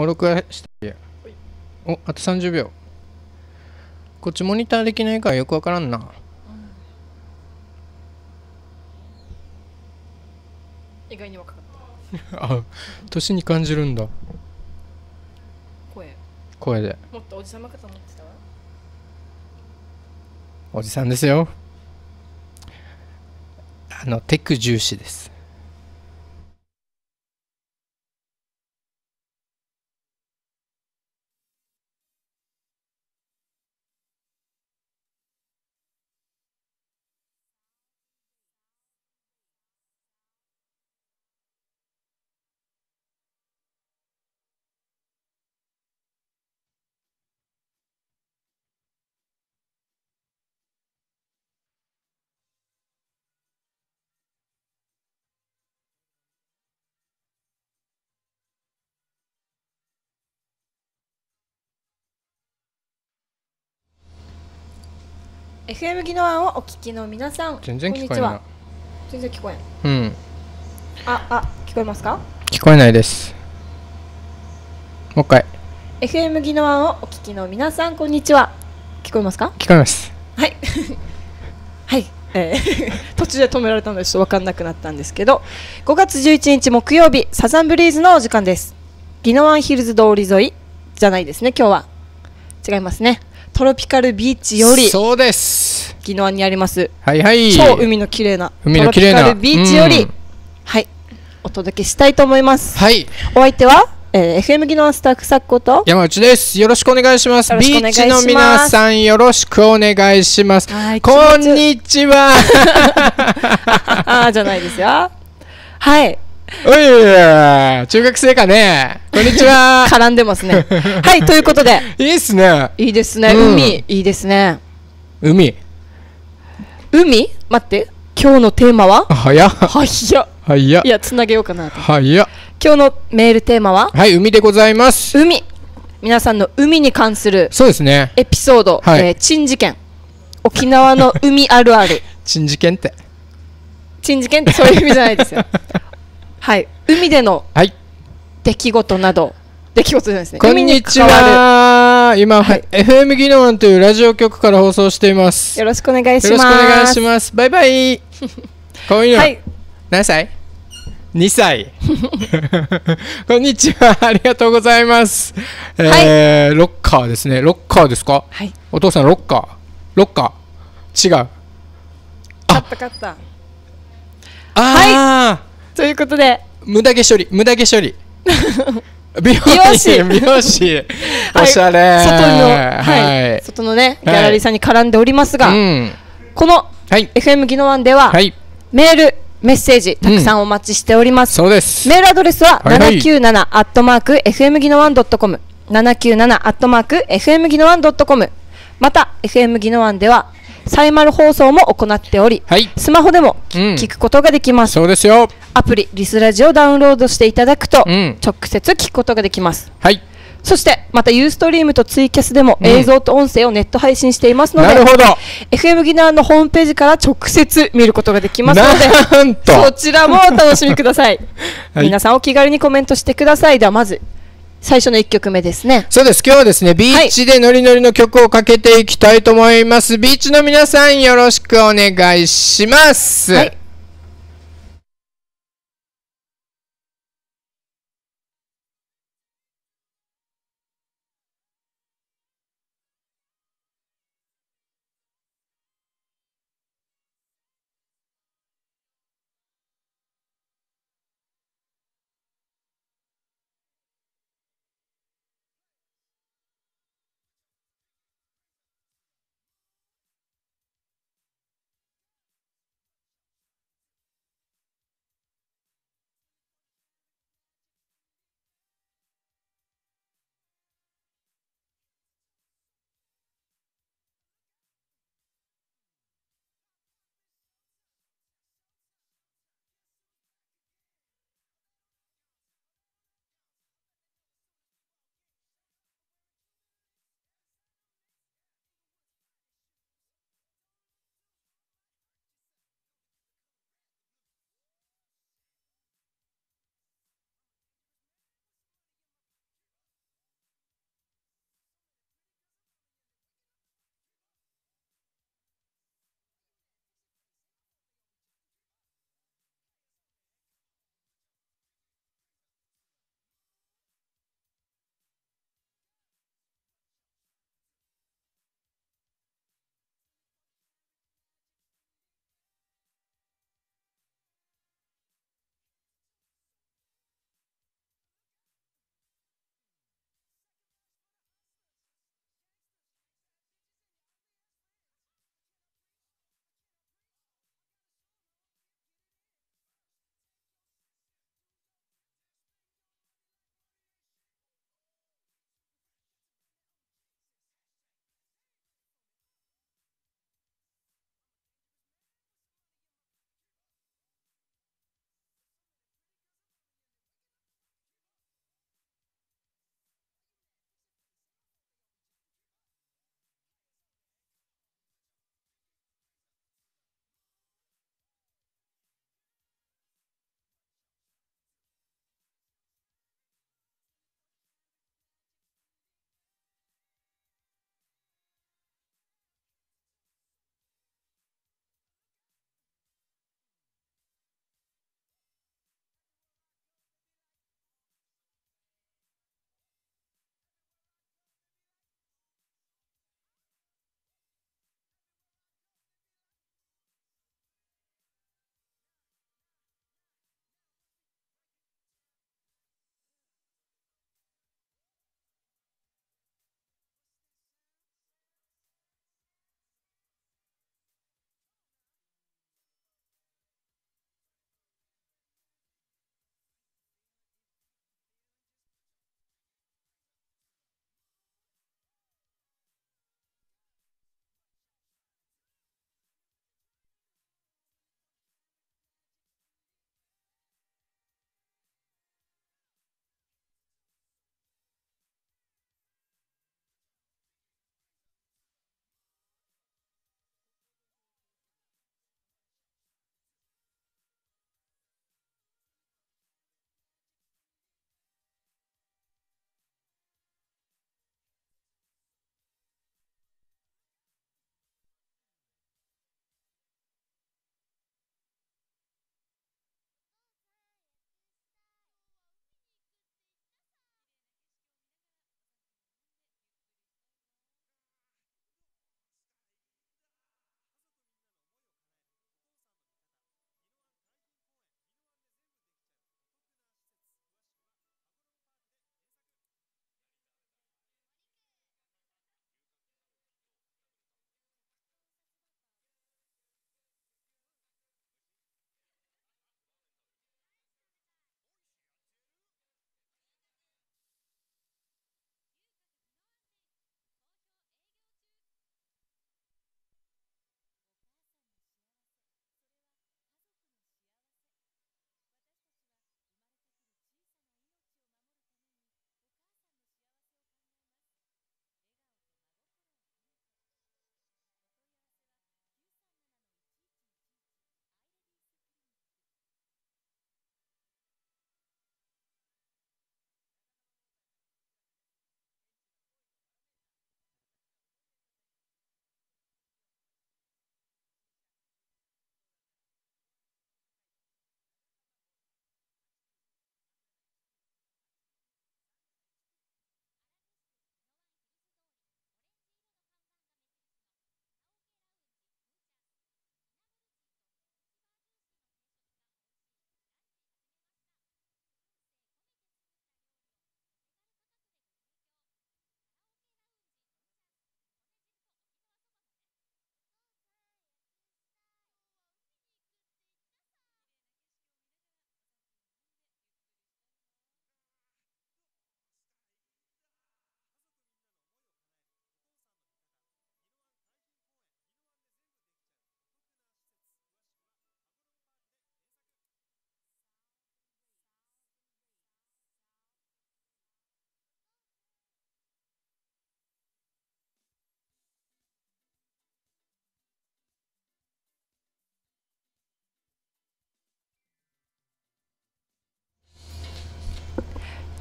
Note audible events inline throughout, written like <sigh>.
登録はしたや。お、あと30秒。こっちモニターできないからよくわからんな。意外に若かったあ年に感じるんだ声声でもっとおじさかと思ってたわおじさんですよあのテク重視です FM ギノ能ンをお聞きの皆さん全然聞こえない全然聞こえんうんああ聞こえますか聞こえないですもう一回 FM ギノ能ンをお聞きの皆さんこんにちは聞こえますか聞こえますはい <laughs> はいえー <laughs> 途中で止められたのでちょっと分かんなくなったんですけど5月11日木曜日サザンブリーズのお時間ですギノ野ンヒルズ通り沿いじゃないですね今日は違いますねトロピカルビーチよりそうです宜野湾にありますはいはい超海の綺麗な海の綺麗なトロピカルビーチより、はいお届けしたいと思いますはいお相手はえー、FM 技能スタッフ作家と山内ですよろしくお願いしますビーチの皆さんよろしくお願いしますこんにちはあじゃないですよはいおい中学生かねこんにちは <laughs> 絡んでますねはいということでいいっすねいいですね、うん、海いいですね海海待って今日のテーマは早っはや。はや。いやつなげようかなはや。今日のメールテーマははい海でございます海皆さんの海に関するそうですねエピソード、はい、えー、珍事件沖縄の海あるある <laughs> 珍事件って珍事件ってそういう意味じゃないですよ <laughs> はい海での出来事など、出来事じゃないですねこんにちは今、はい、FM 技能というラジオ局から放送していますよろしくお願いしますよろしくお願いしますバイバイ <laughs> こういうはい、何歳二歳 <laughs> こんにちはありがとうございます、はい、えロッカーですねロッカーですか、はい、お父さんロッカーロッカー違う勝った勝ったああ、はいということで無駄毛処理無駄毛処理 <laughs> 美容師美容師おしゃれ、はい、外の、はい、外のねギャラリーさんに絡んでおりますが、うん、この、はい、FM ギノワンでは、メールメッセージたくさんお待ちしております、うん、メールアドレスは七九七アットマーク FM ギノワンドットコム七九七アットマーク FM ギノワンドットコムまた FM ギノワンではサイマル放送も行っており、はい、スマホでも、うん、聞くことができますそうですよアプリリスラジオをダウンロードしていただくと、うん、直接聞くことができますはいそしてまたユーストリームとツイキャスでも映像と音声をネット配信していますので、うん、なるほど FM ギナーのホームページから直接見ることができますのでそちらもお楽しみください、<laughs> はい、皆さんお気軽にコメントしてくださいではまず最初の1曲目ですねそうです今日はですねビーチでノリノリの曲をかけていきたいと思います、はい、ビーチの皆さんよろしくお願いします、はい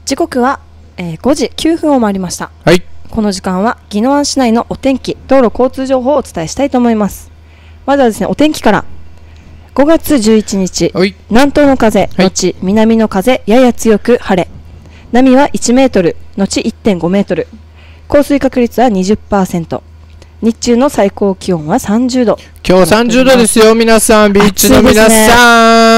時刻は、えー、5時9分を回りました、はい、この時間は宜野湾市内のお天気道路交通情報をお伝えしたいと思いますまずはですねお天気から5月11日、はい、南東の風後、南の風やや強く晴れ波は1メートル後1.5メートル降水確率は20%日中の最高気温は30度今日30度ですよ、皆さん、ビーチの皆さん。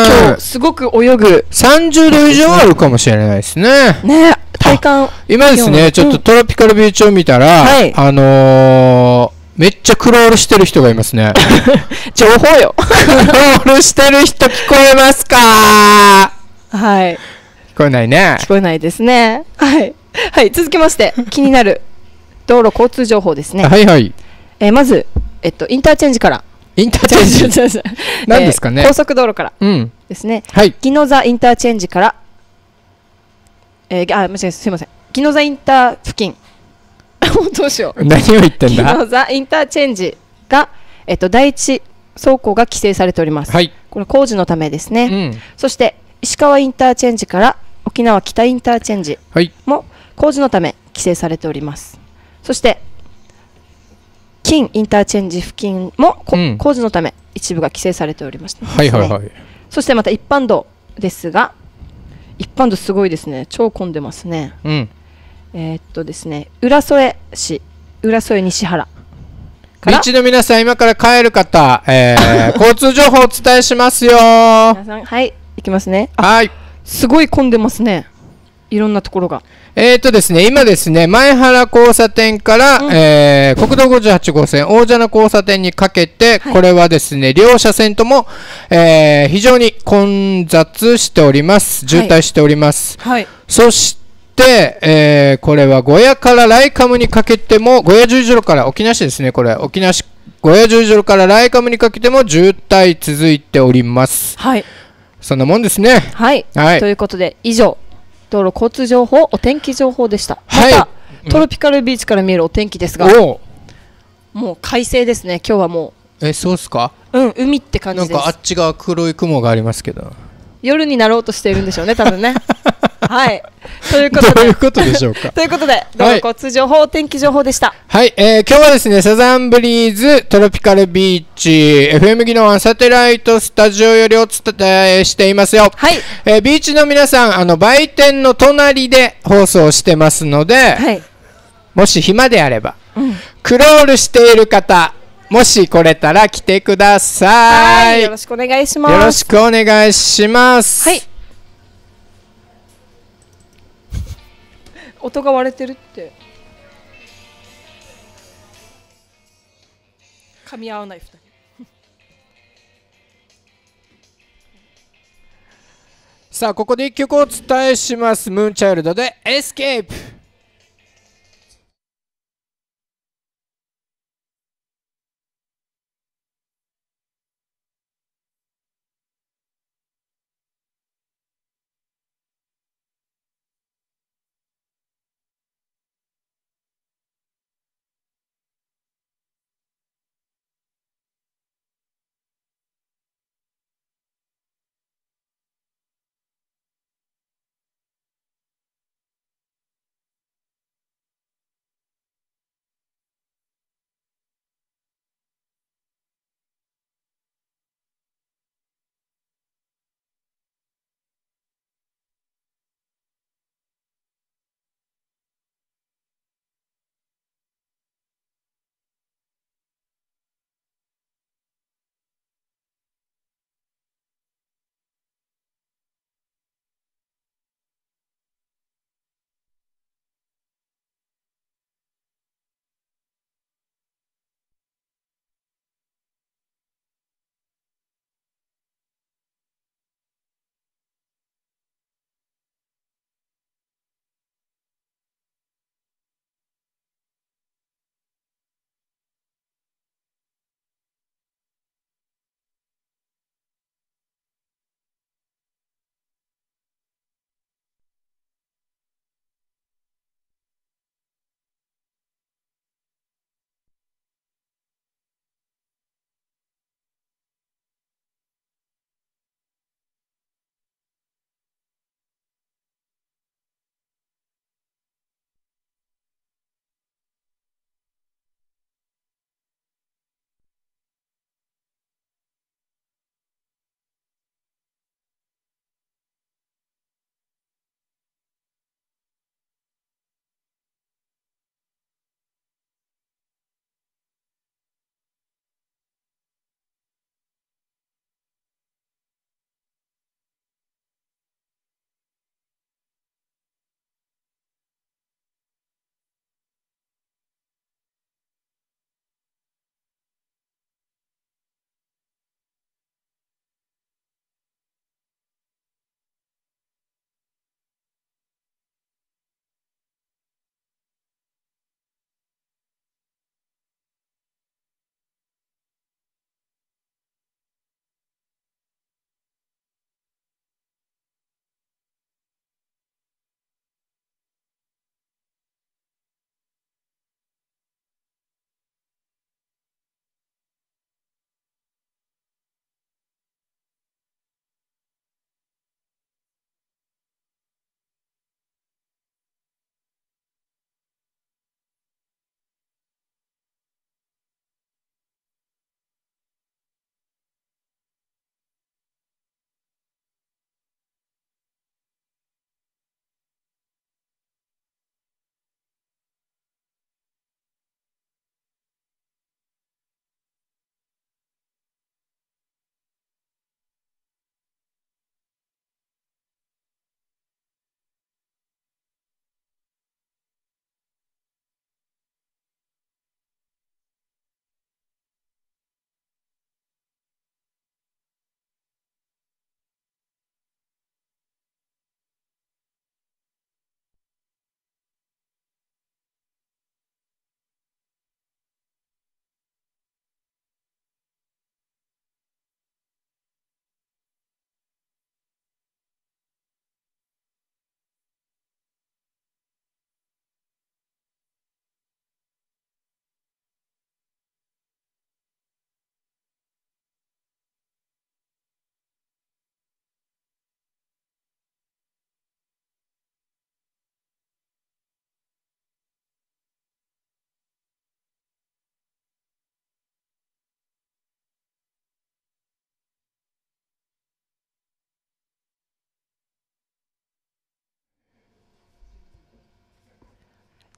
すね、今日すごく泳ぐ。30度以上あるかもしれないですね。ね、体感。今ですね、ちょっとトロピカルビーチを見たら、うん、あのーめっちゃクロールしてる人がいますね。<laughs> 情報よ。クロールしてる人聞こえますかはい。聞こえないね。聞こえないですね。はい。はい、続きまして、気になる道路交通情報ですね。はいはい。えー、まず、えっと、インターチェンジから。インターチェンジ。<laughs> 何ですかね、えー、高速道路から。うん。ですね。はい。ギノザインターチェンジから、えー、あ、間違えすいません。ギノザインター付近。<laughs> どうしよう。何を言ってんだギノザインターチェンジが、えっ、ー、と、第一走行が規制されております。はい。これ工事のためですね。うん、そして、石川インターチェンジから沖縄北インターチェンジも工事のため規制されております。はい、そして、金インターチェンジ付近も、うん、工事のため一部が規制されておりました、ね、はいはいはいそしてまた一般道ですが一般道すごいですね超混んでますね、うん、えー、っとですね浦添市浦添西原道の皆さん今から帰る方、えー、<laughs> 交通情報お伝えしますよ皆さんはい行きますねはいすごい混んでますねいろんなところが。えっ、とですね、今ですね、前原交差点から、うん、えー、国道58号線、王者の交差点にかけて、はい、これはですね、両車線とも、えー、非常に混雑しております。渋滞しております。はい。そして、えー、これは小屋からライカムにかけても、小屋十字路から、沖縄市ですね、これ、沖縄市、小屋十字路からライカムにかけても渋滞続いております。はい。そんなもんですね。はい。はい、ということで、以上。道路交通情報お天気情報でしたはいまた、トロピカルビーチから見えるお天気ですがおもう快晴ですね今日はもうえそうっすかうん海って感じなんかあっちが黒い雲がありますけど夜になろうとしているんでしょうね、多分ね。<laughs> はい。ということで。ということでしょうか。<laughs> ということで、どうも交通情報、はい、天気情報でした。はい、えー、今日はですね、サザンブリーズトロピカルビーチ、FM 技能サテライトスタジオよりお伝えしていますよ。はい。えー、ビーチの皆さん、あの、売店の隣で放送してますので、はい、もし暇であれば、うん、クロールしている方、もし来れたら来てください。よろしくお願いします。よろしくお願いします。はい。音が割れてるって。噛み合わない二人。さあここで一曲お伝えします。ムーンチャイルドでエスケープ。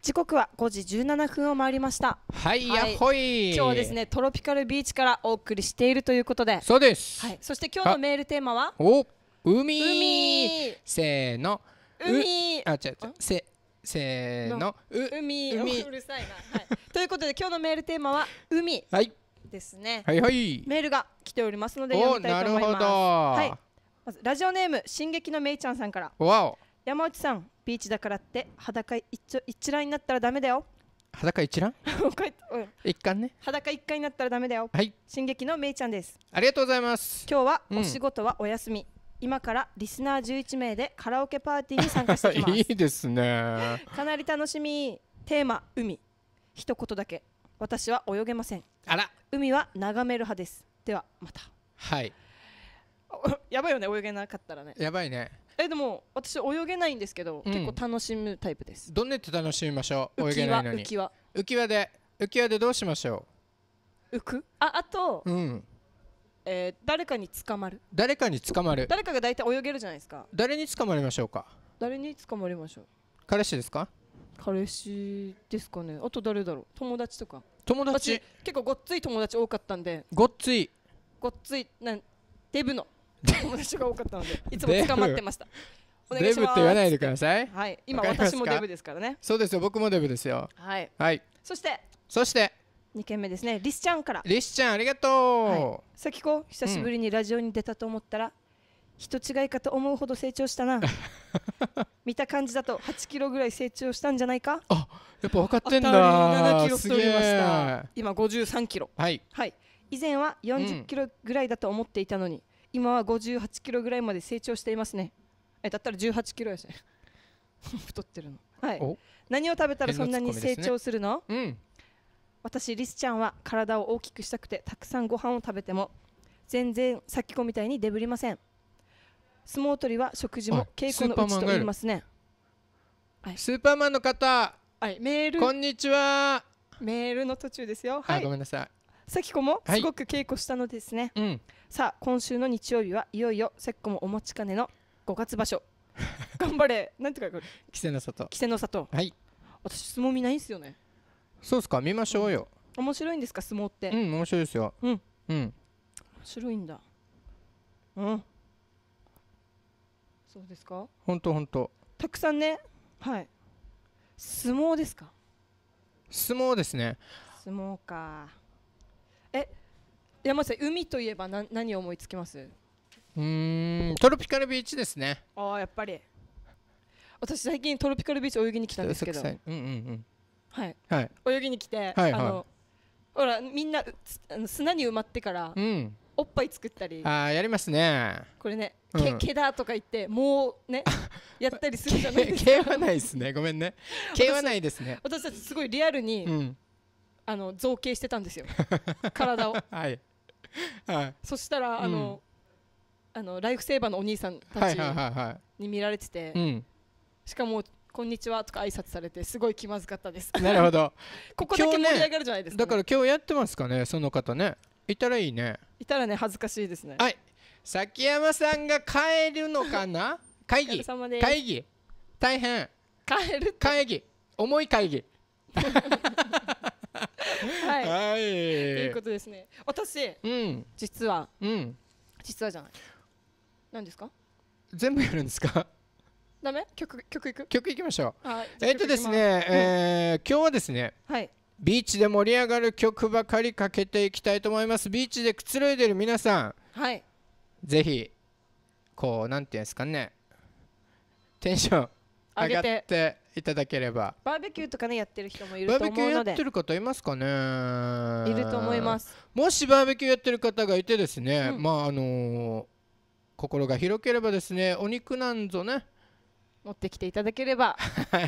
時刻は5時17分を回りましたはい、はい、やっほい今日はですねトロピカルビーチからお送りしているということでそうです、はい、そして今日のメールテーマはお海海せーの海あ違う違うせせーの海海うるさいな、はい、ということで今日のメールテーマは海はいですねはいはいメールが来ておりますので読みたいと思いますなるほどはいまずラジオネーム進撃のめいちゃんさんからわお山内さんビーチだからって裸一一覧になったらダメだよ裸一覧 <laughs> うん、一貫ね裸一貫になったらダメだよはい進撃のめいちゃんですありがとうございます今日はお仕事はお休み、うん、今からリスナー11名でカラオケパーティーに参加してきます <laughs> いいですねかなり楽しみテーマ海一言だけ私は泳げませんあら海は眺める派ですではまたはい <laughs> やばいよね泳げなかったらねやばいねえでも私泳げないんですけど、うん結構楽しむタイプですどんねって楽しみましょう泳きげない輪の浮き輪浮き輪で浮き輪でどうしましょう浮くああと、うんえー誰かに捕まる誰かに捕まる誰かが大体泳げるじゃないですか誰に捕まりましょうか誰に捕まりましょう彼氏ですか彼氏ですかねあと誰だろう友達とか友私達結構ごっつい友達多かったんでごっついごっついなんデブの友達が多かったので <laughs> いつも捕まってましたデブって言わないでくださいはい今私もデブですからねそうですよ僕もデブですよはい、はい、そしてそして2件目ですねリスちゃんからリスちゃんありがとう、さきこ久しぶりにラジオに出たと思ったら、人違いかと思うほど成長したな <laughs> 見た感じだと8キロぐらい成長したんじゃないかあやっぱ分かってんだ7キロ太りました今53キロはい、はい、以前は40キロぐらいだと思っていたのに、うん今は58キロぐらいまで成長していますねえだったら18キロやし <laughs> 太ってるのはい何を食べたらそんなに成長するの、ねうん、私リスちゃんは体を大きくしたくてたくさんご飯を食べても全然さっき子みたいにデブりません相撲取りは食事も稽古のうちと言いますねはい、スーパーマンの方、はい、メールこんにちはメールの途中ですよはいごめんなさいさきこもすごく稽古したのですね、はいうん、さあ今週の日曜日はいよいよせっこもお待ちかねの五月場所 <laughs> 頑張れなんていうか、稀勢の里稀勢の里はい私相撲見ないんすよねそうっすか見ましょうよ、面白いんですか相撲ってうん面白いですようんうん面白いんだうんそうですかほんとほんとたくさんねはい相撲ですか相撲ですね相撲かえ山下海といえばな何を思いつきますうんトロピカルビーチですねああやっぱり私最近トロピカルビーチ泳ぎに来たんですけどうんうんうんはい、はい、泳ぎに来て、はいはい、あのほらみんな砂に埋まってから、うん、おっぱい作ったりああやりますねこれね、うん、毛だとか言ってもうね <laughs> やったりするじゃないですか毛はないですねごめんね毛はないですね私たちすごいリアルに、うん、あの造形してたんですよ体を <laughs> はいはい、そしたらあの、うん、あのライフセーバーのお兄さんたちに見られてて、しかも「こんにちは」とか挨拶されてすごい気まずかったです <laughs> なるほど <laughs> ここだけ盛り上がるじゃないですか、ねね、だから今日やってますかねその方ねいたらいいねいたらね恥ずかしいですねはい崎山さんが帰るのかな会議会議大変帰る会議重い会議 <laughs> はい、はい、ということですね私、うん、実は、うん、実はじゃない何ですか全部やるんですかダメ曲曲いく曲いきましょうえっとですね、うん、えー、今日はですね、はい、ビーチで盛り上がる曲ばかりかけていきたいと思いますビーチでくつろいでる皆さん、はい、ぜひこうなんていうんですかねテンション上がっていただければバーベキューとかねやってる人もいると思うのでバーベキューやってる方いますかねいると思いますもしバーベキューやってる方がいてですね、うん、まああのー、心が広ければですねお肉なんぞね持ってきていただければ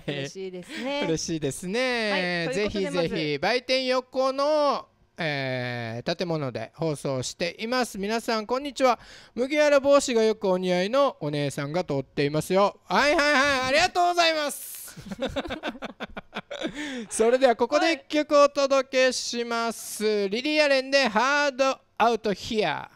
嬉しいですね嬉しいですね、はい、ぜひぜひ売店横のえー、建物で放送しています皆さんこんにちは麦わら帽子がよくお似合いのお姉さんが通っていますよはいはいはいありがとうございます <laughs> それではここで1曲お届けします、はい、リリアレンで「ハード・アウト・ヒア」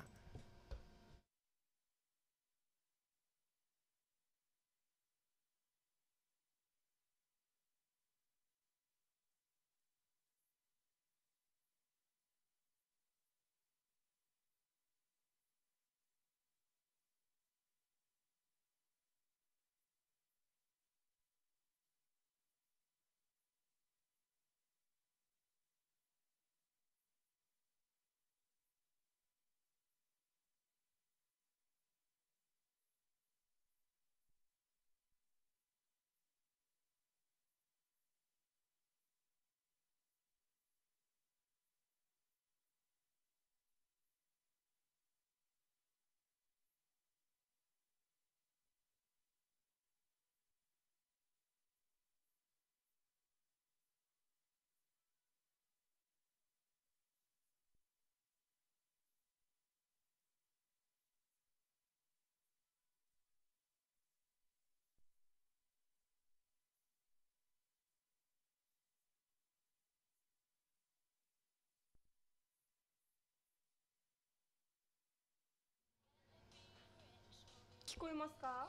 聞こえますか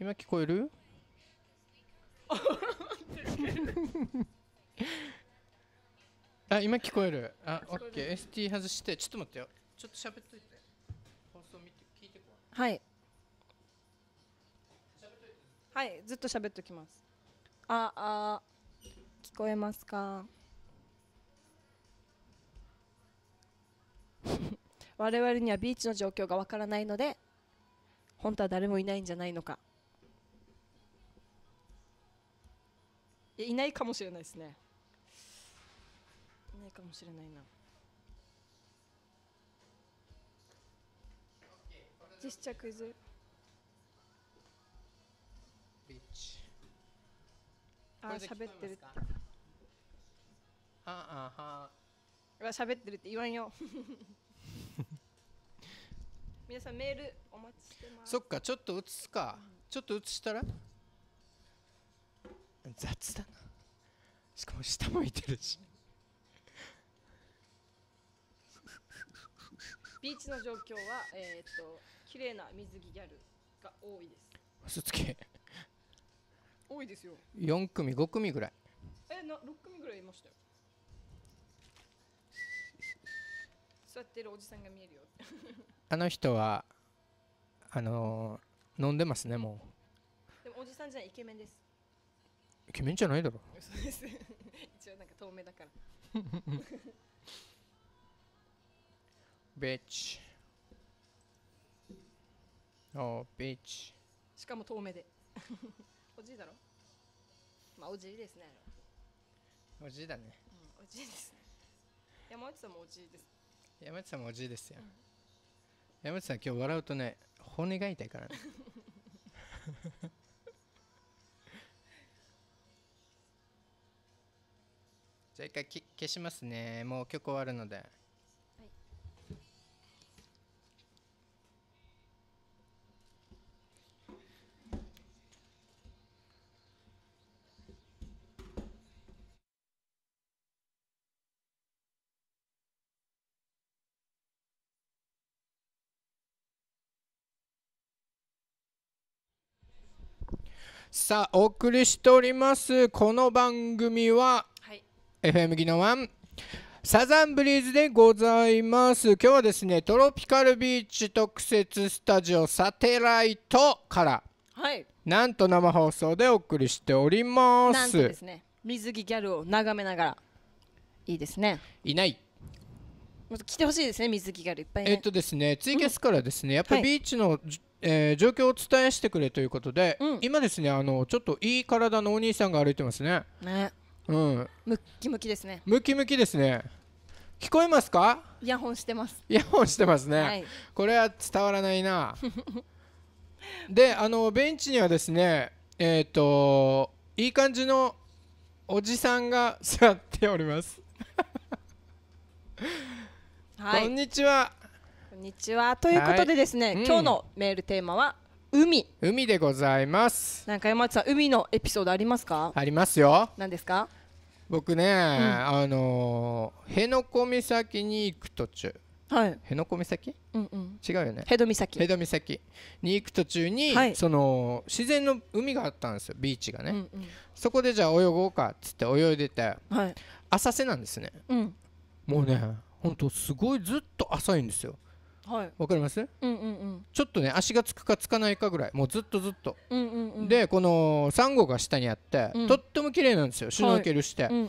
今聞こえる <laughs> あ今聞こえるあオッケー ST 外してちょっと待ってよちょっと喋っといて放送見て聞いてこいはいはいずっと喋っときますああ聞こえますか <laughs> 我々にはビーチの状況がわからないので本当は誰もいないんじゃないのかいいないかもしれないですねいないかもしれないなジェスチャークイズあ喋ってるってああはあ喋ってるって言わんよ <laughs> 皆さんメールお待ちしてますそっかちょっと映すか、うん、ちょっと映したら雑だなしかも下向いてるし <laughs> ビーチの状況はえー、っと綺麗な水着ギャルが多いです嘘つけ多いですよ4組5組ぐらいえな6組ぐらいいましたよ座ってるおじさんが見えるよあの人はあのー飲んでますねもでもおじさんじゃないイケメンです。イケメンじゃないだろそうです。一応なんか透明だから。ビッチおービッチしかも透明で。おじいだろ。まあおじいですね。おじいだねうん、おじいです山内さんもおじいです。山内さんもおじいですよ、山内さん今日笑うとね骨が痛いからね <laughs> じゃあ一回消しますねもう曲終わるのでさあお送りしておりますこの番組は、はい、FM 技能ンサザンブリーズでございます今日はですねトロピカルビーチ特設スタジオサテライトから、はい、なんと生放送でお送りしておりますなんとですね水着ギャルを眺めながらいいですねいない来てほしいですね水着ギャルいっぱい、ね、えっとですねツイキャスからですね、うん、やっぱりビーチの、はいえー、状況を伝えしてくれということで、うん、今ですねあのちょっといい体のお兄さんが歩いてますねねうんムッキムキですねムキムキですね聞こえますかイヤホンしてますイヤホンしてますね、はい、これは伝わらないな <laughs> であのベンチにはですねえっ、ー、といい感じのおじさんが座っておりますはい、こんにちはこんにちはということでですね、はいうん、今日のメールテーマは海海でございますなんか山内さん海のエピソードありますかありますよ何ですか僕ね、うん、あの辺野古岬に行く途中はい、辺野古岬、うんうん、違うよね辺戸岬辺戸岬に行く途中に、はい、その自然の海があったんですよビーチがね、うんうん、そこでじゃあ泳ごうかっつって泳いでて、はい、浅瀬なんですね、うん、もうね、本当ほんとすごいずっと浅いんですよはい、わかります、うんうんうん、ちょっとね足がつくかつかないかぐらいもうずっとずっと、うんうんうん、でこのサンゴが下にあって、うん、とっても綺麗なんですよシュノーケルして、はいうん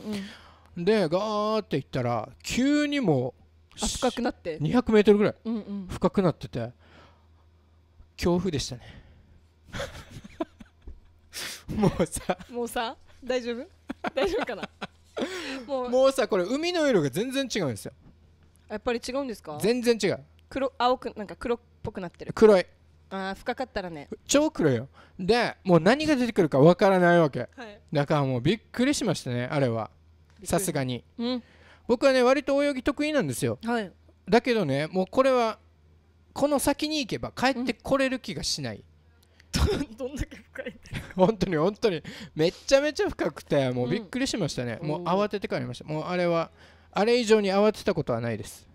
うん、でガーっていったら急にもう深くなって2 0 0ルぐらい、うんうん、深くなってて恐怖でしたね <laughs> もうさもうさ大丈夫大丈夫かな <laughs> もうもうさこれ海の色が全然違うんですよやっぱり違うんですか全然違う黒青くなんか黒っぽくなってる黒いああ深かったらね超黒いよでもう何が出てくるかわからないわけ、はい、だからもうびっくりしましたねあれはさすがに、うん、僕はね割と泳ぎ得意なんですよ、はい、だけどねもうこれはこの先に行けば帰ってこれる気がしない、うん <laughs> どんだけ深い <laughs> 本当に本当にめちゃめちゃ深くてもうびっくりしましたね、うん、もう慌てて帰りましたもうあれはあれ以上に慌てたことはないです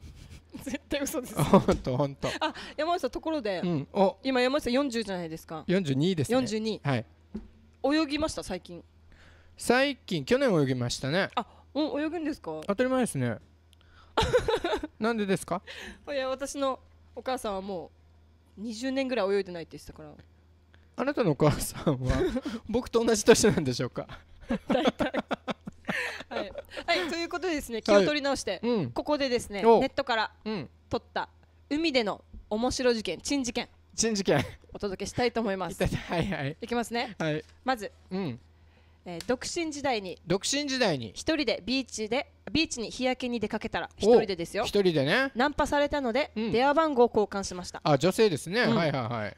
<laughs> 絶対嘘です。<laughs> 本当本当。あ、山内さんところで、うん、お今山内さん40じゃないですか。42ですね。42。はい。泳ぎました最近。最近去年泳ぎましたね。あ、うん泳ぐんですか。当たり前ですね。<laughs> なんでですか。いや私のお母さんはもう20年ぐらい泳いでないって言ってたから。あなたのお母さんは僕と同じ年なんでしょうか。大体。はい、はい、ということでですね気を取り直して、はい、ここでですね、ネットから取った海での面白事件珍事件珍事件お届けしたいと思います <laughs> はいはいいきますね、はい、まず、うんえー、独身時代に独身時代に一人でビーチでビーチに日焼けに出かけたら一人でですよ一人でねナンパされたので、うん、電話番号を交換しましたあ女性ですね、はいはいはい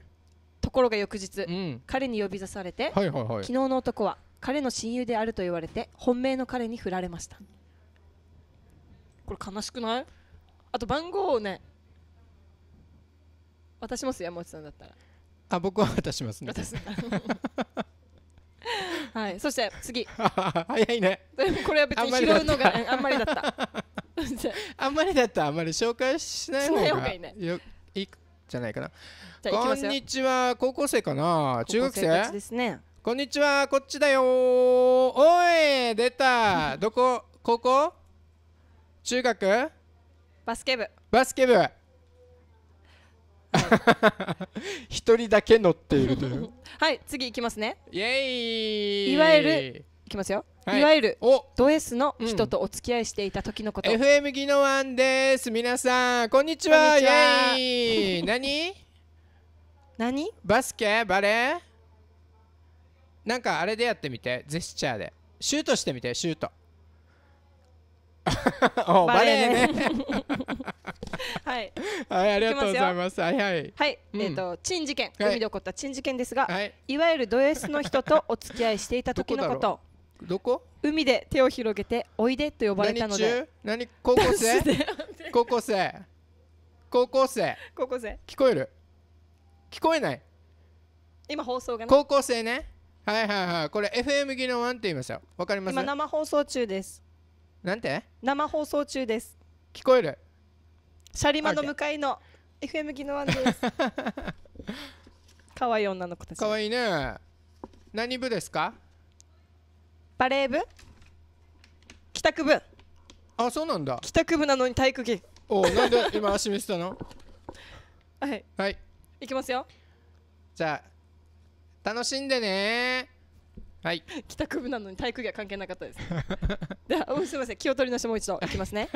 ところが翌日、彼に呼び出されて、はいはいはい、昨日の男は彼の親友であると言われて本命の彼に振られましたこれ悲しくないあと番号をね渡します山内さんだったらあ僕は渡しますね渡すはいそして次 <laughs> 早いねこれは別に拾うのがあんまりだったあんまりだった <laughs> あんまり紹介しない方がいい、ね、いいじゃないかなこんにちは高校生かな中学生ですねこんにちはこっちだよおい出た <laughs> どこ高校中学バスケ部バスケ部、<laughs> 一人だけ乗っているという <laughs> はい次いきますねイエイいわゆるいきますよ、はい、いわゆるド S の人とお付き合いしていた時のこと、うん、FM 技能ワンです皆さんこんにちはイエイ何何バスケバレーなんかあれでやってみてジェスチャーでシュートしてみてシュート <laughs> おバレーね <laughs> はい、はい、ありがとうございますはいはい、はいうん、えっ、ー、と珍事件海で起こった珍事件ですが、はい、いわゆるド S の人とお付き合いしていた時のことどこ海で手を広げておいでと呼ばれたので何高校生 <laughs> 高校生高校生高校生聞こえる聞こえない今放送が、ね、高校生ねはいはいはいこれ FM のワンって言いますよわかります今生放送中ですなんて生放送中です聞こえるシャリマの向かいの FM のワンです <laughs> 可愛い女の子たち可愛いね何部ですかバレー部帰宅部あそうなんだ帰宅部なのに体育系。おなんで今足見せたの <laughs> はいはいいきますよじゃあ楽しんでねはい、帰宅部なのに体育着は関係なかったです。<laughs> では、すみません、気を取り直してもう一度 <laughs> いきますね。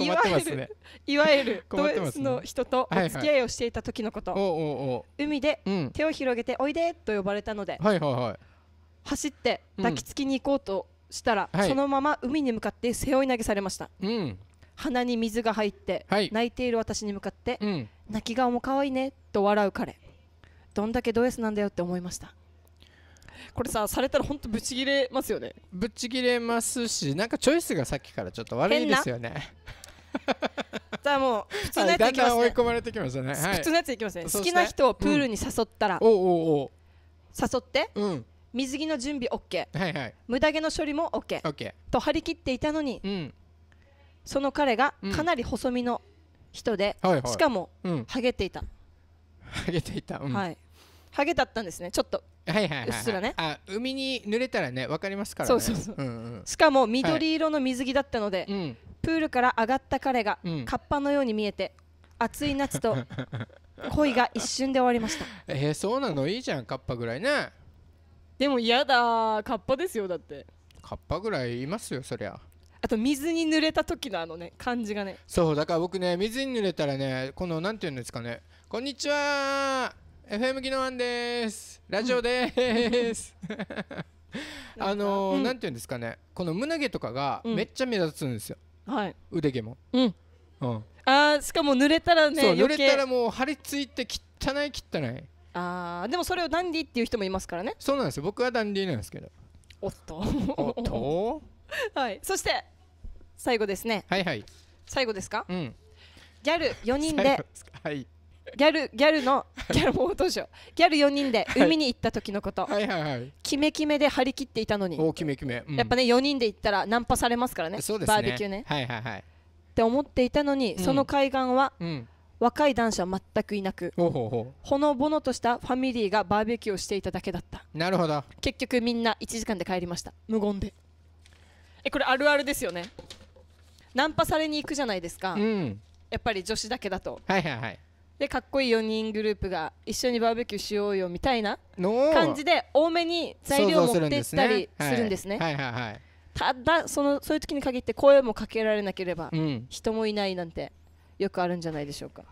いわゆる、いわゆる、ドイツの人とお付き合いをしていた時のこと。はいはい、海で、手を広げておいでと呼ばれたので、はいはいはい、走って抱きつきに行こうとしたら、うん、そのまま海に向かって背負い投げされました。はい、鼻に水が入って、泣いている私に向かって、うん、泣き顔も可愛いねと笑う彼。どんだけド S なんだよって思いましたこれさされたら本当ぶち切れますよねぶち切れますしなんかチョイスがさっきからちょっと悪いですよね <laughs> じゃあもう普通のやついきますね、はい、追い込まれてきましたね、はい、普通のやついきますね好きな人をプールに誘ったら、うん、おおお誘って、うん、水着の準備 OK、はいはい、無駄毛の処理も OK, OK と張り切っていたのに、うん、その彼がかなり細身の人で、しかも、うん、ハゲていたハゲていた、うん、はいハゲだったんですねちょっとはいはいはい、うっすらねあ海に濡れたらね分かりますからねそうそうそう、うんうん、しかも緑色の水着だったので、はい、プールから上がった彼が、うん、カッパのように見えて暑い夏と <laughs> 恋が一瞬で終わりましたえー、そうなのいいじゃんカッパぐらいねでも嫌だカッパですよだってカッパぐらいいますよそりゃあと水に濡れた時のあのね感じがねそうだから僕ね水に濡れたらねこのなんていうんですかねこんにちは FM 技能案ですラジオですあのーうんなんていうんですかねこの胸毛とかがめっちゃ目立つんですよ、はい。腕毛も、うん。うんああしかも濡れたらねそう濡れたらもう張り付いて汚い汚いああでもそれをダンディっていう人もいますからねそうなんですよ僕はダンディなんですけどおっとおっと <laughs> はいそして最後ですねはいはい最後ですかうんギャル4人最後でではいギャルギャルのギャルもどうしようギャル4人で海に行った時のこと、はい、はいはいキメキメで張り切っていたのにおキメキメ、やっぱね4人で行ったらナンパされますからねそうですねバーベキューねはいはいはいって思っていたのに、その海岸は、うん、若い男子は全くいなくほのぼのとしたファミリーがバーベキューをしていただけだったなるほど結局みんな1時間で帰りました無言でえこれあるあるですよねナンパされに行くじゃないですか、うん、やっぱり女子だけだとはいはいはいでかっこいい4人グループが一緒にバーベキューしようよみたいな感じで多めに材料を持ってったりするんですね。ただそのそういう時に限って声もかけられなければ、人もいないなんてよくあるんじゃないでしょうか。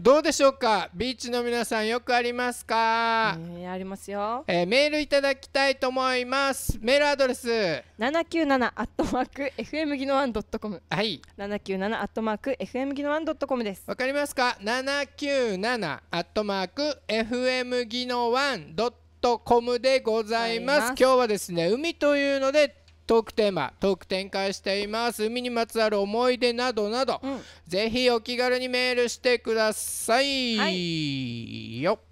どうでしょうかビーチの皆さんよくありますか、えー、ありますよ、えー、メールいただきたいと思いますメールアドレス七九七アットマーク FM ギノワンドットコムはい七九七アットマーク FM ギノワンドットコムですわかりますか七九七アットマーク FM ギノワンドットコムでございます今日はですね海というのでトークテーマトーク展開しています海にまつわる思い出などなど、うん、ぜひお気軽にメールしてください、はい、よっ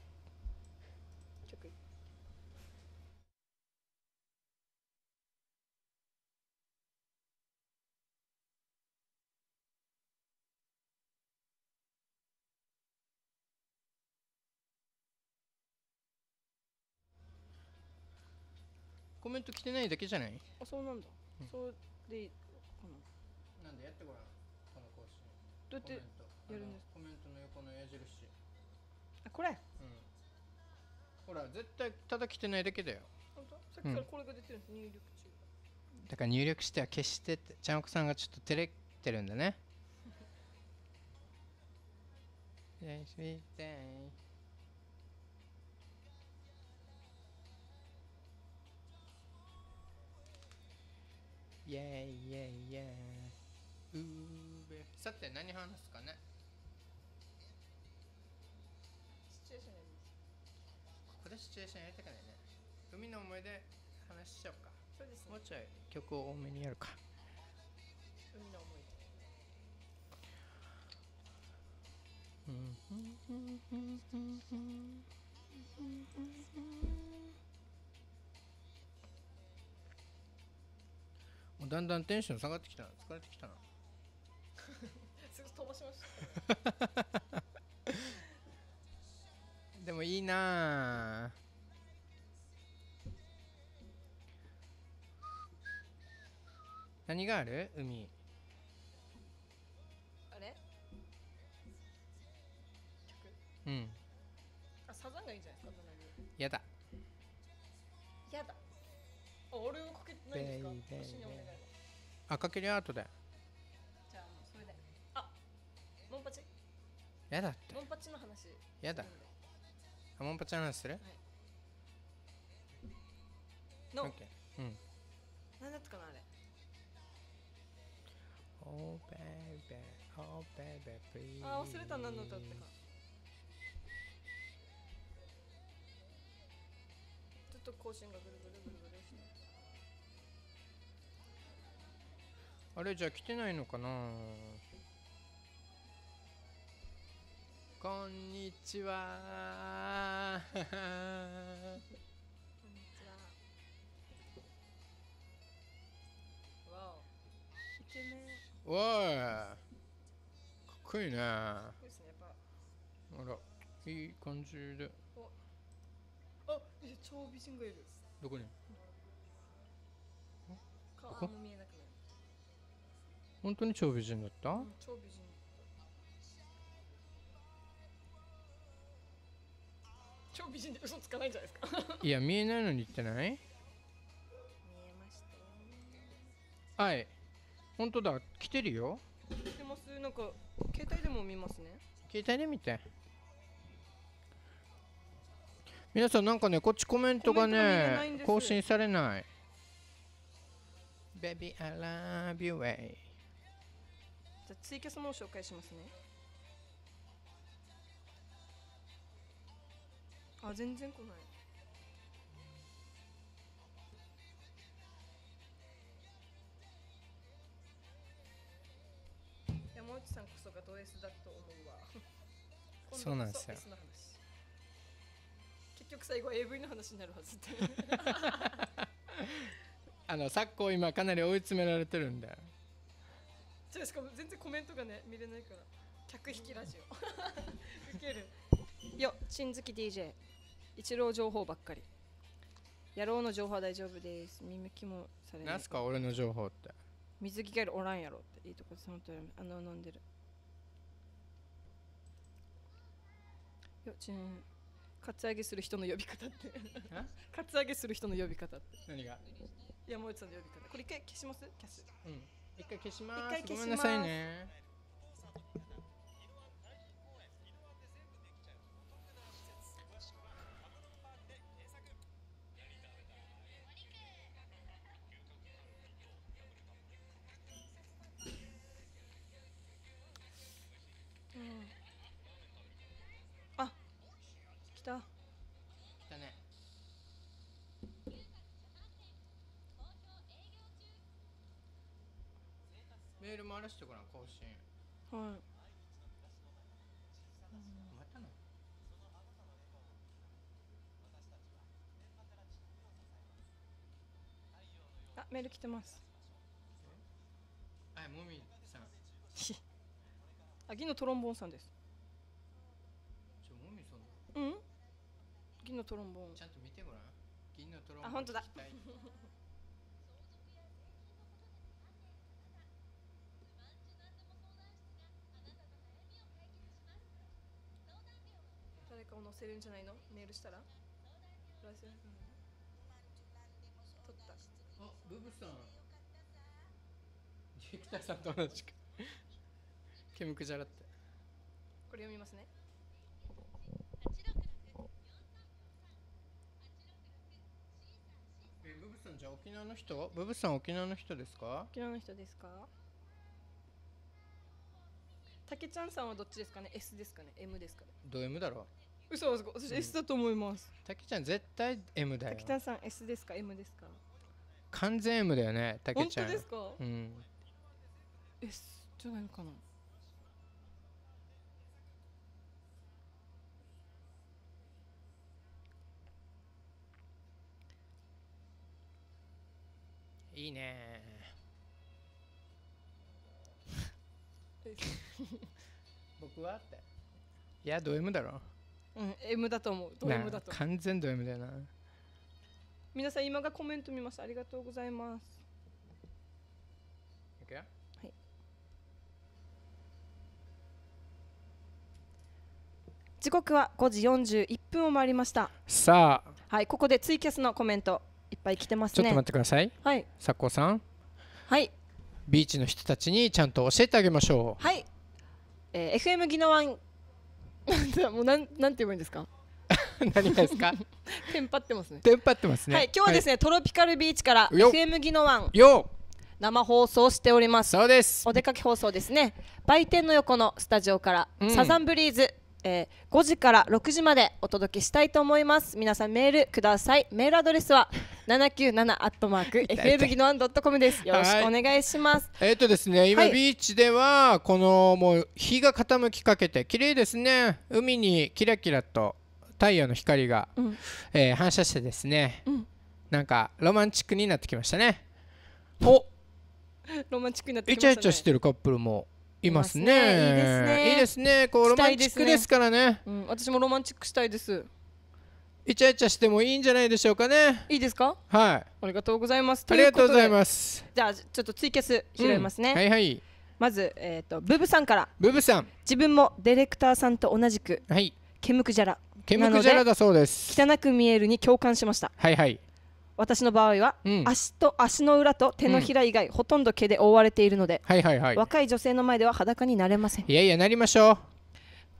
コメント来てないだけじゃないあそうなんだ、うん、そうでかななんでやってごらんこの更新どうやってやるんですコメントの横の矢印あこれうんほら絶対ただ来てないだけだよ本当さっきからこれが出てるんです、うん、入力中だから入力しては消してってちゃんおくさんがちょっと照れてるんだね Yes, <laughs> we イエイイェイイェイうべさて何話すかねシチュエーションやここでシチュエーションやりたくないね海の思い出話しちゃおうかそうですねもうちょい曲を多めにやるか海の思い出うんうんうんうんうんうんうんうんだんだんテンション下がってきたな疲れてきたなすぐ飛ばしましたでもいいなあ何がある海あれ曲うんあサザンがいいんじゃないですかやだやだあ俺をかけてないんですか赤切りアートじゃあもうそれであモンパチやだってモンパチの話やだあモンパチの話する、はい、の、うん、何だったかなあれお h べべお y べべあ忘れた何の歌ってかちょっと更新がぐるぐるあれじゃあ来てないのかなこんにちはこんにちはわおイケメンおいかっこいいねかっこいいですねやっぱあらいい感じでおあ超美人がいるどこに顔見えなく本当に超美人だった、うん、超美人超美人で嘘つかないんじゃないですか <laughs> いや見えないのに言ってない見えましたよはい本当だ来てるよ来てますなんか携帯でも見ますね携帯で見て皆さんなんかねこっちコメントがね更新されないベビーアラビュ v e y o じゃあツイキャスも紹介しますねあ全然来ない山内さんこそがド S だと思うわ <laughs> そうなんですよ結局最後 AV の話になるはずって <laughs> あの昨今今かなり追い詰められてるんだよそうしかも全然コメントがね見れないから客引きラジオ <laughs> ウけるよ新月 DJ 一郎情報ばっかり野郎の情報は大丈夫です見向きもされないすか俺の情報って水着がおらんやろっていいとこそのとおりあの飲んでるよちんカツアゲする人の呼び方って <laughs> カツアゲする人の呼び方って何が山内さんの呼び方これ一回消しますキャスうん一回消します。回消します。ごめんなさいね。ールあるしごらん更新はいまたのあメール来てますもみさん <laughs> あ銀のトロンボーンさんですちょもみさんうん銀のトロンボーンちゃんと見てごらん銀のトロンボーンあ本当だせるんじゃないのメールしたら取ったあブブさんディレクターさんと同じかケムクジャラってこれ読みますねえブブさんじゃあ沖縄の人ブブさん沖縄の人ですか沖縄の人ですかたけちゃんさんはどっちですかね S ですかね M ですかねド M だろう嘘ですか私 S だと思いますたけちゃん絶対 M だよけ田さん S ですか M ですか完全 M だよねたけちゃ当んですかうん S じゃないのかないいね <laughs> 僕はっていやド M だろううん M だと思うド M だと思う完全ド M だよな皆さん今がコメント見ますありがとうございますいくよはい時刻は5時41分を回りましたさあはいここでツイキャスのコメントいっぱい来てますねちょっと待ってくださいはいさこさんはいビーチの人たちにちゃんと教えてあげましょうはい、えー、FM ギノワン <laughs> もうなんなんて言えばいいんですか <laughs> 何ですか <laughs> テンパってますねテンパってますねはい今日はですね、はい、トロピカルビーチから FM ギノワンよ生放送しておりますそうですお出かけ放送ですね売店の横のスタジオから、うん、サザンブリーズえー、5時から6時までお届けしたいと思います皆さんメールくださいメールアドレスは797アットマーク FM ギノアンドットコムですよろしくお願いします、はい、えっ、ー、とですね今、ビーチではこのもう日が傾きかけて綺麗ですね海にキラキラと太陽の光が、うん、えー、反射してですね、うん、なんかロマンチックになってきましたねお <laughs> ロマンチックになってきましたねイチャイチャしてるカップルもいますね。いいですね。いいですね。こうロマンチックですからね。うん、私もロマンチックしたいです。イチャイチャしてもいいんじゃないでしょうかね。いいですか。はい。ありがとうございます。ありがとうございます。じゃあちょっとツイキャス拾いますね。はいはい。まずえっ、とブブさんから。ブブさん。自分もディレクターさんと同じく。はい。ケムクジャラ。ケムクジャラだそうです。汚く見えるに共感しました。はいはい。私の場合は、うん足と足の裏と手のひら以外、ほとんど毛で覆われているので、はいはいはい若い女性の前では裸になれませんいやいやなりましょう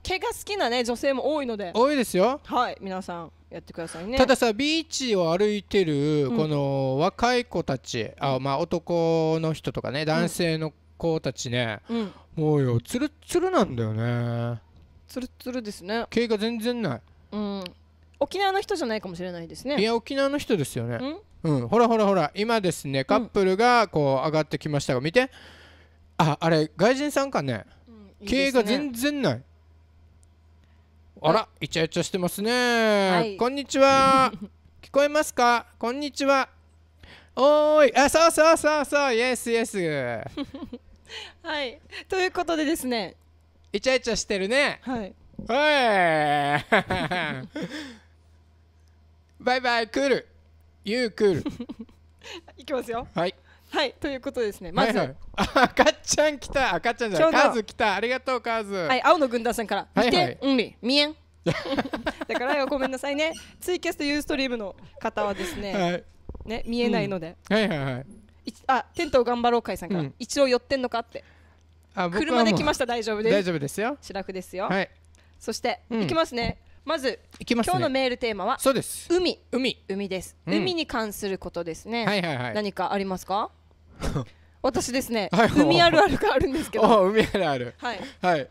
毛が好きなね女性も多いので多いですよはい皆さんやってくださいねたださビーチを歩いてるこの若い子たち、あまあ男の人とかね男性の子たちね、うんもうよツルつツルなんだよねツルつツルですね毛が全然ないうん沖縄の人じゃないかもしれないですねいや沖縄の人ですよねうん、ほらほらほら今ですねカップルがこう上がってきましたが、見てああれ外人さんかね、うん、経営が全然ない、あらイチャイチャしてますね、はい、こんにちは <laughs> 聞こえますかこんにちはおーいあそうそうそうそうイエスイエスはいということでですねイチャイチャしてるねはいはい <laughs> バイバイクールユークールいきますよはいはいということですねまず、はいはい、赤ちゃん来た赤ちゃんじゃないカズ来たありがとうカズはい青の軍団さんからはいはいえん <laughs> だからごめんなさいねツイキャストユーストリームの方はですね、はい、ね見えないので、うん、はいはいはいあテントを頑張ろういさんから、うん、一応寄ってんのかってあ車で来ました大丈夫です大丈夫ですよ白くですよはいそして、うん、いきますねまず、いきます、ね、今日のメールテーマはそうです海海海です、うん、海に関することですね、はいはいはい、何かありますか <laughs> 私ですね、はい、海あるあるがあるんですけど海あるあるはい、はい、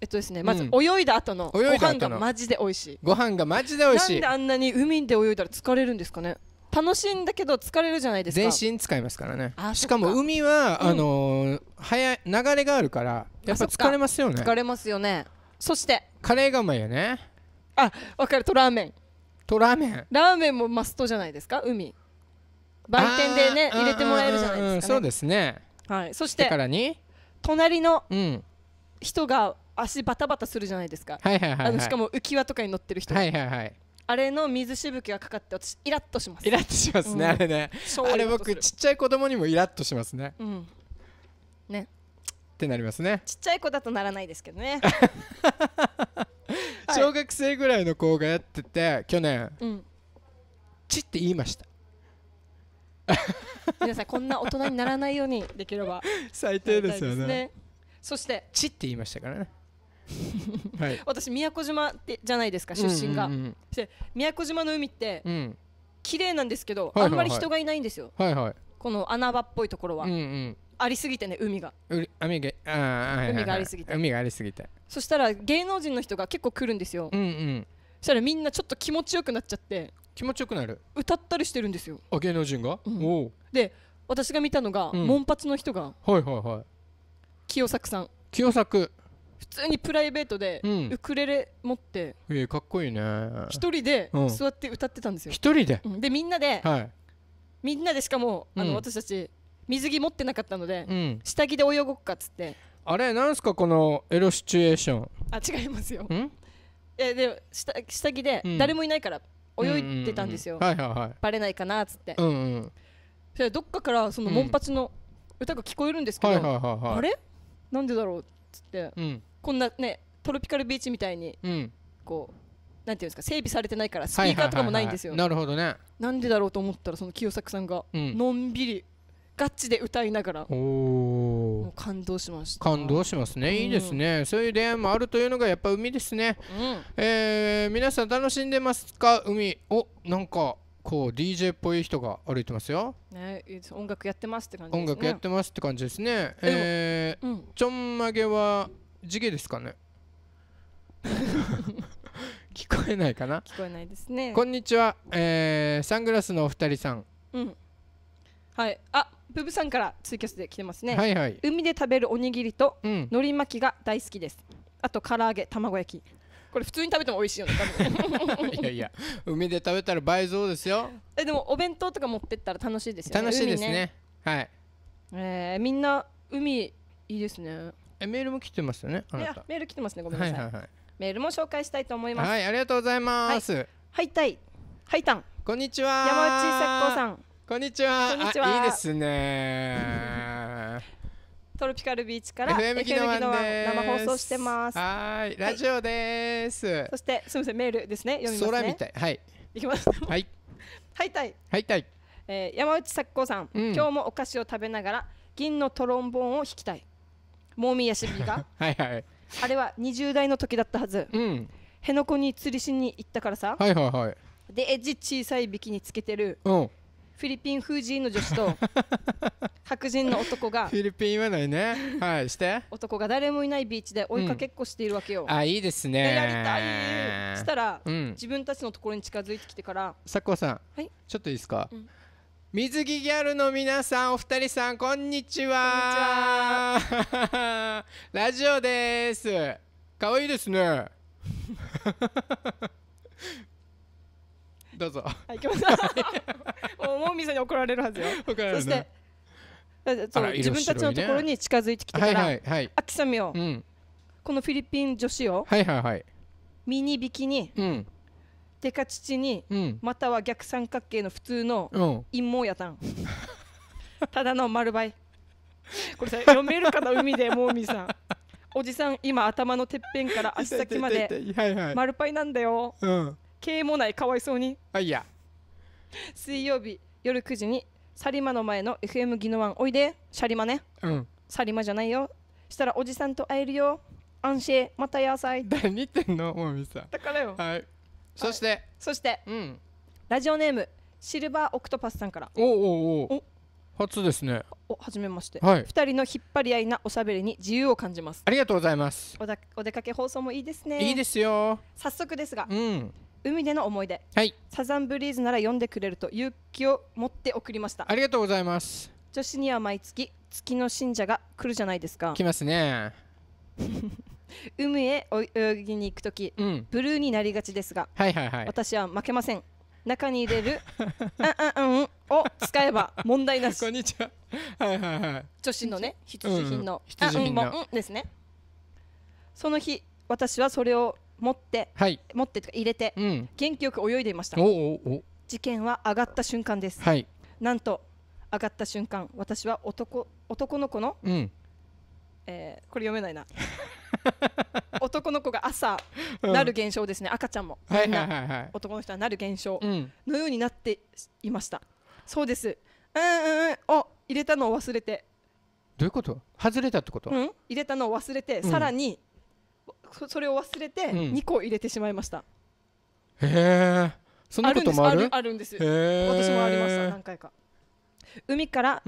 えっとですねまず泳いだ後の、うん、ご飯がマジで美味しいご飯がマジで美味しいなんであんなに海で泳いだら疲れるんですかね楽しいんだけど疲れるじゃないですか全身使いますからねしかも海は、うん、あのー、流れがあるからやっぱ疲れますよね疲れますよねそしてカレーがうまいよねあわかるとラーメンとラーメンラーメンもマストじゃないですか海売店でね入れてもらえるじゃないですか、ね、そうですねはいそして隣の人が足バタバタするじゃないですかはははいいい、あのしかも浮き輪とかに乗ってる人はいはいはいあれの水しぶきがかかって私イラッとしますイラッとしますね、うん、あれねあれ僕ちっちゃい子供にもイラッとしますねうんねってなりますねちっちゃい子だとならないですけどね <laughs> 小学生ぐらいの子がやってて去年、うん、チって言いました <laughs> 皆さんこんな大人にならないようにできれば <laughs> 最低ですよね、ね、そしてチって言いましたからねはい、私宮古島ってじゃないですか出身が、うんうんうん、宮古島の海って、うん、綺麗なんですけど、はいはいはい、あんまり人がいないんですよ、はいはい、この穴場っぽいところは、うんうん、ありすぎてね海が海がありすぎて海がありすぎてそしたら芸能人の人が結構来るんですよ、うんうん、そしたらみんなちょっと気持ちよくなっちゃって気持ちよくなる歌ったりしてるんですよあ芸能人が、うん、で私が見たのが、うん、モンの人がはいはいはい清作さん清作普通にプライベートでウクレレ持って、うん、えー、かっこいいね一人で座って歌ってたんですよ一、うん、人で、でみんなで、はい、みんなでしかもあの、私たち水着持ってなかったので、うん、下着で泳ごっかっつってあれなんすかこのエロシチュエーションあ違いますよえでも下下着で誰もいないから泳いでたんですよバレないかなっつって、うんうん、それどっかからそのモンパチの歌が聞こえるんですけど、あれなんでだろうっつって、うん、こんなねトロピカルビーチみたいに、こうなんていうんですか整備されてないからスピーカーとかもないんですよ、なるほどねなんでだろうと思ったらその清作さんがのんびりガチで歌いながらお感動しました感動しますね、いいですねそういう出会いもあるというのがやっぱ海ですね、うん、えー、皆さん楽しんでますか海おなんかこう DJ っぽい人が歩いてますよ、ね、音楽やってますって感じですね音楽やってますって感じですねえー、うん、ちょんまげは地毛ですかね <laughs> 聞こえないかな聞こえないですねこんにちは、えー、サングラスのお二人さん、うんはいあブブさんからツイキャスで来てますね、はいはい、海で食べるおにぎりと海苔巻きが大好きです、うん、あと唐揚げ卵焼きこれ普通に食べても美味しいよね <laughs> いやいや海で食べたら倍増ですよ <laughs> えでもお弁当とか持ってったら楽しいですよね楽しいですね、ね、はいえー、みんな海いいですねえメールも来てますよねあなメール来てますねごめんなさいはいはいはい、メールも紹介したいと思いますはいありがとうございますはい、たいはいたんこんにちは山内咲子さんこんにちは。こんにちは。いいですね。<laughs> トロピカルビーチから FM 機能ワン生放送してます。はい、ラジオです。そしてすみませんメールですね。読みます空みたい。はい。いきます。はい。<laughs> はいたい。はいたい。え山内咲子さん、今日もお菓子を食べながら銀のトロンボーンを弾きたい。もみやしびが。<laughs> はいはい。あれは20代の時だったはず。うん。辺野古に釣りしに行ったからさ。はいはいはい。でエッジ小さい引きにつけてる。うん。フィリピン風人の女子と <laughs> 白人の男がフィリピン言わないねはいして男が誰もいないビーチで追いかけっこしているわけよ、うん、あいいですねやりたいしたら、うん、自分たちのところに近づいてきてから佐久さん、はい、ちょっといいですか、うん、水着ギャルの皆さんお二人さんこんにちは <laughs> ラジオです可愛いですねどうぞ。はい、行きます。<laughs> もう、もうみさんに怒られるはずよ。そして。そう自分たちのところに近づいてきてから、はいはいはを、このフィリピン女子を、はいはいはい、ミニ引きに、うん、デカ父に、または逆三角形の普通の陰謀やたん、<laughs> ただの丸イ。これさ読めるかな海でもうみさんおじさん今頭のてっぺんから足先まで丸パイなんだよ、うん、毛もないかわいそうにあいや水曜日夜9時にサリマの前の FM ギノワンおいでシャリマねうんサリマじゃないよしたらおじさんと会えるよ安心また野菜誰に言ってんのもみさんだからよはいそして、そしてうんラジオネームシルバーオクトパスさんからおおおお初ですねお初めまして、はい二人の引っ張り合いなおしゃべりに自由を感じますありがとうございますおだお出かけ放送もいいですねいいですよ早速ですがうん海での思い出、はい、サザンブリーズなら読んでくれると勇気を持って送りましたありがとうございます女子には毎月月の信者が来るじゃないですか来ますね <laughs> 海へ泳ぎに行く時、うん、ブルーになりがちですが、はいはいはい、私は負けません中に入れる「<laughs> あんうんを使えば <laughs> 問題なしこんにちは、はいはいはい、女子のね必需品の「うんうん、必需品んぼん」ですねその日私はそれを持って、はい、持ってとか入れて、うん、元気よく泳いでいました事件は上がった瞬間です、はい、なんと上がった瞬間私は男男の子の、うん、えー、これ読めないな <laughs> 男の子が朝なる現象ですね、うん、赤ちゃんもみんな、男の人はなる現象のようになっていました、うん、そうですうんうんうんお入れたのを忘れてどういうこと外れたってこと、うん、入れたのを忘れて、さらにそれを忘れて2個入れてしまいました、うん、へえそんなこともあるあるんです私もありました何回か海から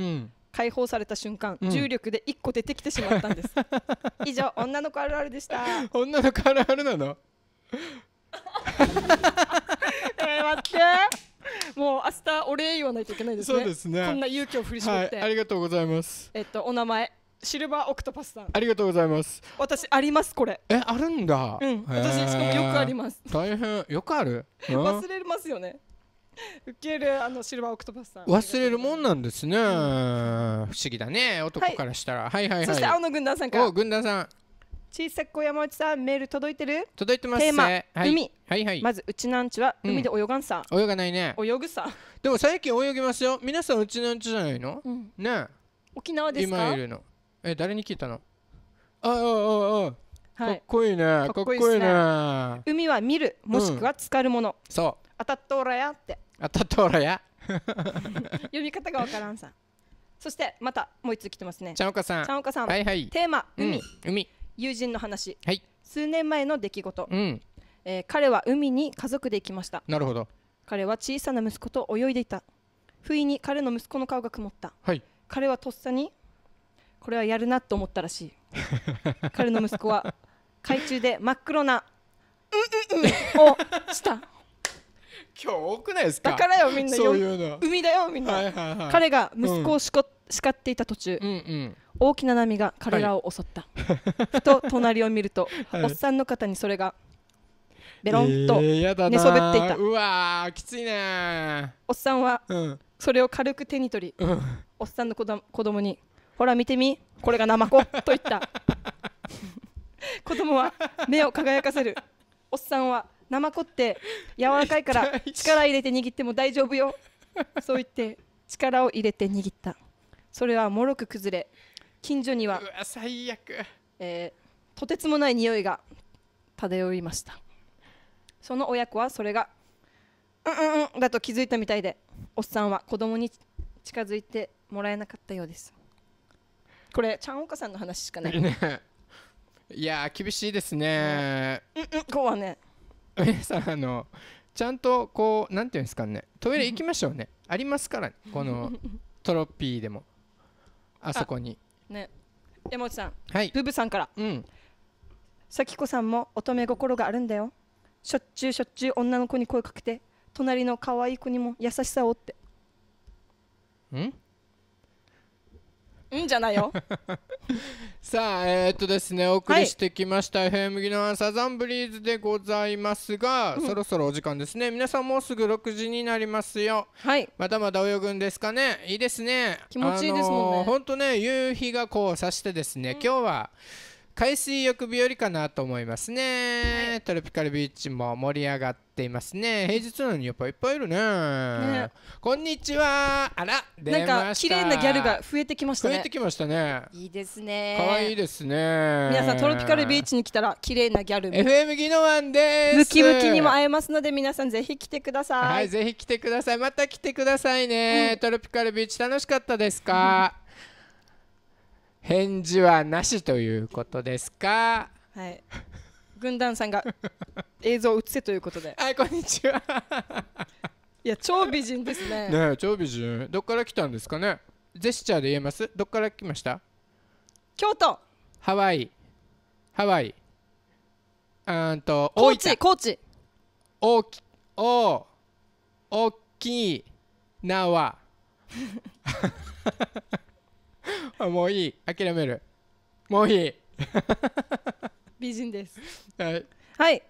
解放された瞬間、うん、重力で1個出てきてしまったんです <laughs> 以上女の子あるあるでした女の子あるあるなの <laughs> え待ってもう明日お礼言わないといけないですねそうですねこんな勇気を振り絞って、はい、ありがとうございますえっとお名前シルバーオクトパスさんありがとうございます私ありますこれえあるんだうん私しかもよくあります大変よくある、忘れますよね受けるあのシルバーオクトパスさん忘れるもんなんですね、うん、不思議だね男からしたら、はい、はいはいはいそして青の軍団さんからお軍団さん小さく山内さんメール届いてる届いてますテーマ、はい、海、はいはい、まずうちのアンチは海で泳がんさ、うん、泳がないね泳ぐさでも最近泳ぎますよ皆さんうちのアンチじゃないの、うん、ね沖縄ですか今いるのえ誰に聞いたのああああかっこいいね、かっこいいね、ね、海は見るもしくは浸かるもの、うん、そう当たっとおらやってたっとおらや <laughs> 読み方がわからんさそしてまたもう一つ来てますねちゃんおかさんちゃんおかさんはいはいテーマ海、うん、海友人の話はい数年前の出来事、うんえー、彼は海に家族で行きましたなるほど彼は小さな息子と泳いでいた不意に彼の息子の顔が曇った、はい、彼はとっさにこれはやるなと思ったらしい彼の息子は海中で真っ黒な「うんうんうん」をした今日多くないですかだからよみんなそういう海だよみんな、はいはいはい、彼が息子をしこ、うん、叱っていた途中、うんうん、大きな波が彼らを襲った、はい、ふと隣を見ると、はい、おっさんの方にそれがベロンと寝そべっていた、えー、うわきついねおっさんは、うん、それを軽く手に取り、うん、おっさんの子供に「ほら見てみこれがナマコと言った <laughs> 子供は目を輝かせるおっさんはナマコって柔らかいから力入れて握っても大丈夫よそう言って力を入れて握ったそれはもろく崩れ近所には最悪、えー、とてつもない匂いが漂いましたその親子はそれがうんうんだと気づいたみたいでおっさんは子供に近づいてもらえなかったようですこれちゃんおかさんの話しかないねいや厳しいですね、うん、うんうんこうはね皆さんあのちゃんとこうなんていうんですかねトイレ行きましょうねありますから、ね、このトロッピーでもあそこにね山内さんはいブブさんからうん咲子さんも乙女心があるんだよしょっちゅうしょっちゅう女の子に声かけて隣の可愛い子にも優しさをってんうんじゃないよ <laughs> さあえー、っとですねお送りしてきました、FM 技能アンサザンブリーズでございますが、うん、そろそろお時間ですね皆さんもうすぐ6時になりますよはいまだまだ泳ぐんですかねいいですね気持ちいいですもんね、あのー、ほんとね夕日がこうさしてですね、うん、今日は海水浴日和かなと思いますね、はい、トロピカルビーチも盛り上がっていますね平日なのにやっぱいっぱいいるね、ね、こんにちはあらなんか綺麗なギャルが増えてきましたね増えてきましたねいいですね可愛いですね皆さんトロピカルビーチに来たら綺麗なギャル FM ギノワンですムキムキにも会えますので皆さんぜひ来てくださいはいぜひ来てくださいまた来てくださいね、うん、トロピカルビーチ楽しかったですか、返事はなしということですかはい軍団さんが映像を映せということで <laughs> はいこんにちはいや超美人ですねね超美人どっから来たんですかねジェスチャーで言えますどっから来ました京都ハワイハワイうんと高知高知大きお大きい縄 <laughs> <laughs> もういい諦めるもういい <laughs> 美人ですはい、はい、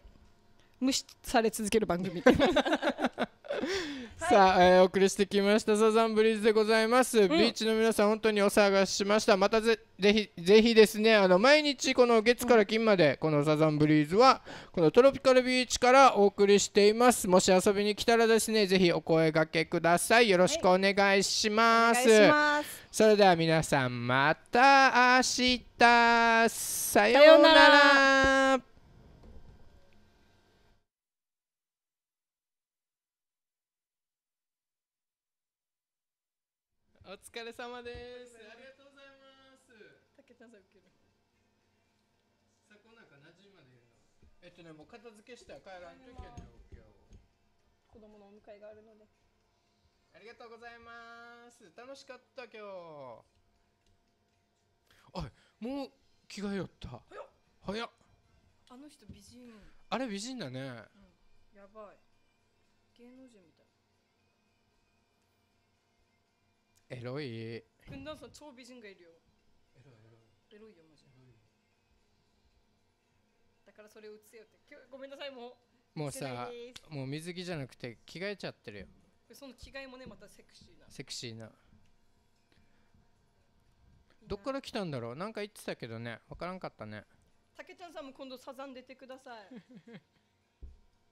無視され続ける番組 <laughs> <laughs> さあ、えー、お送りしてきましたサザンブリーズでございます、うん、ビーチの皆さん本当にお騒がせしましたまたぜぜひぜひですねあの毎日この月から金までこのサザンブリーズはこのトロピカルビーチからお送りしていますもし遊びに来たらですねぜひお声がけくださいよろしくお願いします、はい、それでは皆さんまた明日さようなら疲れ様です。ありがとうございます。竹さん受ける。さこなんか何時までいるの？えっとねもう片付けし帰らんといけないよ今日。子供のお迎えがあるので。ありがとうございます。楽しかった今日。あもう着替えよった早っ早っあの人美人あれ美人だね、うん、やばい芸能人みたいエロい근단선초비진가이요에로에로에로이요맞아그러니까それ映せよごめんなさいもうもうさもう水着じゃなくて着替えちゃってるよその着替えもねまたセクシーなセクシーなどっから来たんだろうなんか言ってたけどねわからんかったねたけちゃんさんも今度サザン出てください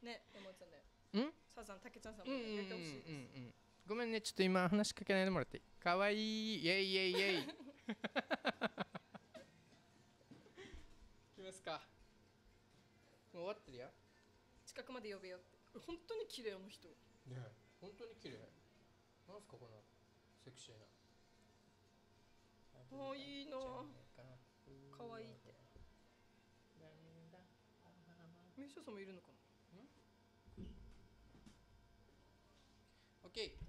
ね山内さんねんサザンたけちゃんさんも、出てほしいです、うんうんうんうんごめんねちょっと今話しかけないでもらっていいかわいいイエイイエイイエイいきますかもう終わってるよ近くまで呼べよって本当に綺麗あの人ね本当に綺麗なんすかこのセクシーなもういいな可愛いってミッションさんもいるのかなオッケー